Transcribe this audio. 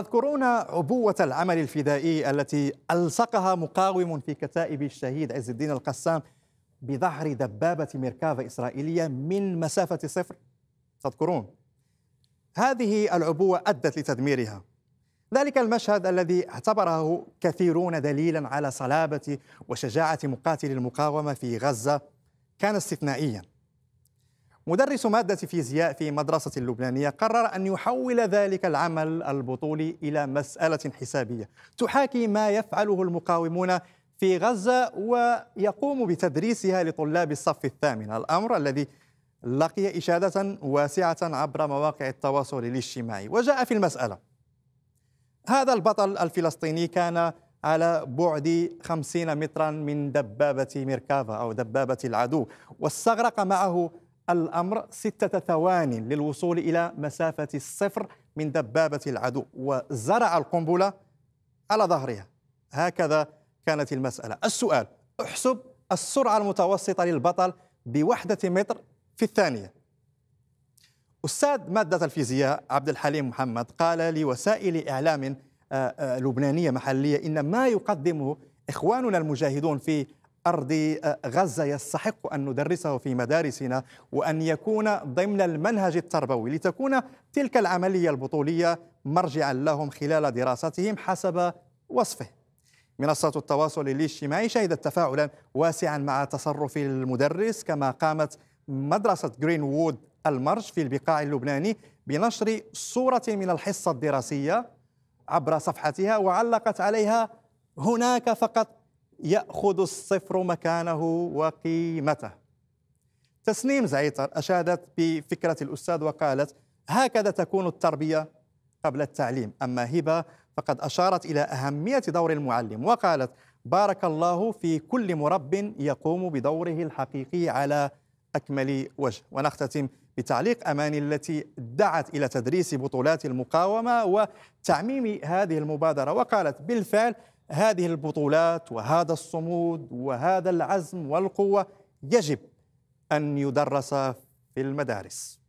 تذكرون عبوة العمل الفدائي التي ألصقها مقاوم في كتائب الشهيد عز الدين القسام بظهر دبابة ميركافا إسرائيلية من مسافة صفر تذكرون هذه العبوة أدت لتدميرها ذلك المشهد الذي اعتبره كثيرون دليلا على صلابة وشجاعة مقاتل المقاومة في غزة كان استثنائيا مدرس مادة فيزياء في مدرسة اللبنانية قرر أن يحول ذلك العمل البطولي إلى مسألة حسابية تحاكي ما يفعله المقاومون في غزة ويقوم بتدريسها لطلاب الصف الثامن الأمر الذي لقي إشادة واسعة عبر مواقع التواصل الاجتماعي وجاء في المسألة هذا البطل الفلسطيني كان على بعد 50 مترا من دبابة ميركافا أو دبابة العدو واستغرق معه الأمر ستة ثوان للوصول إلى مسافة الصفر من دبابة العدو وزرع القنبلة على ظهرها هكذا كانت المسألة السؤال احسب السرعة المتوسطة للبطل بوحدة متر في الثانية أستاذ مادة الفيزياء عبد الحليم محمد قال لوسائل إعلام آه، آه، لبنانية محلية إن ما يقدمه إخواننا المجاهدون في أرض غزة يستحق أن ندرسه في مدارسنا وأن يكون ضمن المنهج التربوي لتكون تلك العملية البطولية مرجعا لهم خلال دراستهم حسب وصفه منصات التواصل الاجتماعي شهدت تفاعلا واسعا مع تصرف المدرس كما قامت مدرسة جرينوود المرج في البقاع اللبناني بنشر صورة من الحصة الدراسية عبر صفحتها وعلقت عليها هناك فقط يأخذ الصفر مكانه وقيمته تسنيم زعيتر أشادت بفكرة الأستاذ وقالت هكذا تكون التربية قبل التعليم أما هبة فقد أشارت إلى أهمية دور المعلم وقالت بارك الله في كل مرب يقوم بدوره الحقيقي على أكمل وجه ونختتم بتعليق أماني التي دعت إلى تدريس بطولات المقاومة وتعميم هذه المبادرة وقالت بالفعل هذه البطولات وهذا الصمود وهذا العزم والقوه يجب ان يدرس في المدارس